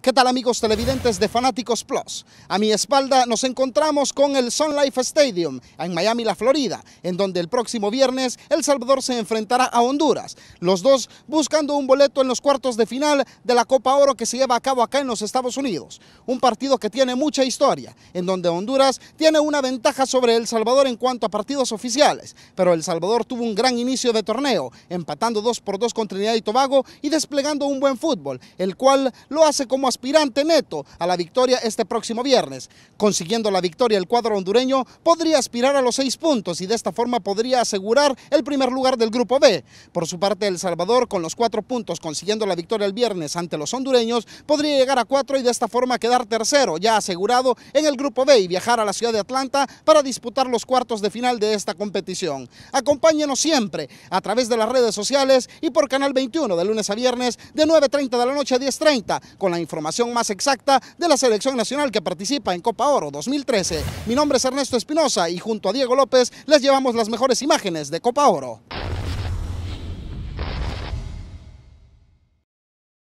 ¿Qué tal amigos televidentes de Fanáticos Plus? A mi espalda nos encontramos con el Sun Life Stadium en Miami, la Florida, en donde el próximo viernes El Salvador se enfrentará a Honduras, los dos buscando un boleto en los cuartos de final de la Copa Oro que se lleva a cabo acá en los Estados Unidos. Un partido que tiene mucha historia, en donde Honduras tiene una ventaja sobre El Salvador en cuanto a partidos oficiales, pero El Salvador tuvo un gran inicio de torneo, empatando 2 por 2 con Trinidad y Tobago y desplegando un buen fútbol, el cual lo hace como aspirante neto a la victoria este próximo viernes. Consiguiendo la victoria, el cuadro hondureño podría aspirar a los seis puntos y de esta forma podría asegurar el primer lugar del Grupo B. Por su parte, El Salvador, con los cuatro puntos consiguiendo la victoria el viernes ante los hondureños, podría llegar a cuatro y de esta forma quedar tercero, ya asegurado en el Grupo B y viajar a la ciudad de Atlanta para disputar los cuartos de final de esta competición. Acompáñenos siempre a través de las redes sociales y por Canal 21 de lunes a viernes de 9.30 de la noche a 10.30 con la información información más exacta de la selección nacional que participa en Copa Oro 2013. Mi nombre es Ernesto Espinosa y junto a Diego López les llevamos las mejores imágenes de Copa Oro.